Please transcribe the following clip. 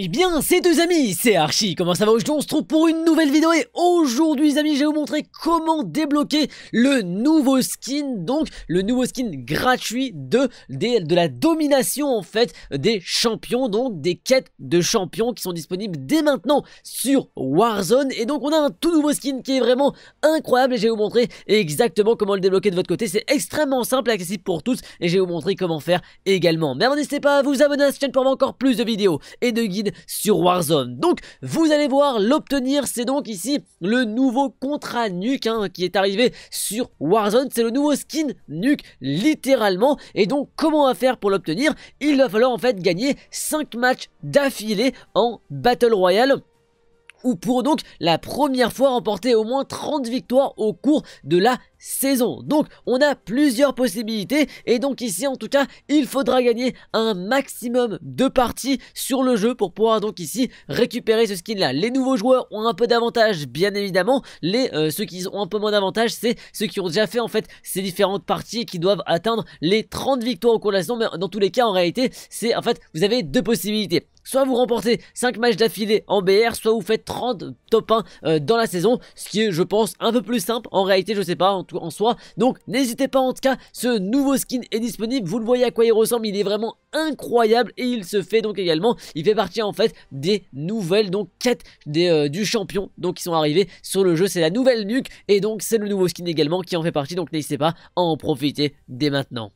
Et eh bien, c'est deux amis, c'est Archie, comment ça va aujourd'hui On se trouve pour une nouvelle vidéo et aujourd'hui, amis, je vais vous montrer comment débloquer le nouveau skin, donc le nouveau skin gratuit de, de la domination, en fait, des champions, donc des quêtes de champions qui sont disponibles dès maintenant sur Warzone. Et donc, on a un tout nouveau skin qui est vraiment incroyable et je vais vous montrer exactement comment le débloquer de votre côté. C'est extrêmement simple, et accessible pour tous et je vais vous montrer comment faire également. Mais n'hésitez pas à vous abonner à cette chaîne pour avoir encore plus de vidéos et de guides sur Warzone. Donc vous allez voir l'obtenir, c'est donc ici le nouveau contrat nuque hein, qui est arrivé sur Warzone, c'est le nouveau skin nuque littéralement. Et donc comment va faire pour l'obtenir Il va falloir en fait gagner 5 matchs d'affilée en Battle Royale ou pour donc la première fois remporter au moins 30 victoires au cours de la saison. Donc on a plusieurs possibilités et donc ici en tout cas il faudra gagner un maximum de parties sur le jeu pour pouvoir donc ici récupérer ce skin là. Les nouveaux joueurs ont un peu d'avantage bien évidemment, les euh, ceux qui ont un peu moins d'avantage c'est ceux qui ont déjà fait en fait ces différentes parties et qui doivent atteindre les 30 victoires au cours de la saison mais dans tous les cas en réalité c'est en fait vous avez deux possibilités. Soit vous remportez 5 matchs d'affilée en BR, soit vous faites 30 top 1 euh, dans la saison, ce qui est je pense un peu plus simple en réalité, je sais pas en, tout, en soi. Donc n'hésitez pas en tout cas, ce nouveau skin est disponible, vous le voyez à quoi il ressemble, il est vraiment incroyable et il se fait donc également, il fait partie en fait des nouvelles donc quêtes des, euh, du champion donc qui sont arrivées sur le jeu, c'est la nouvelle nuque et donc c'est le nouveau skin également qui en fait partie donc n'hésitez pas à en profiter dès maintenant.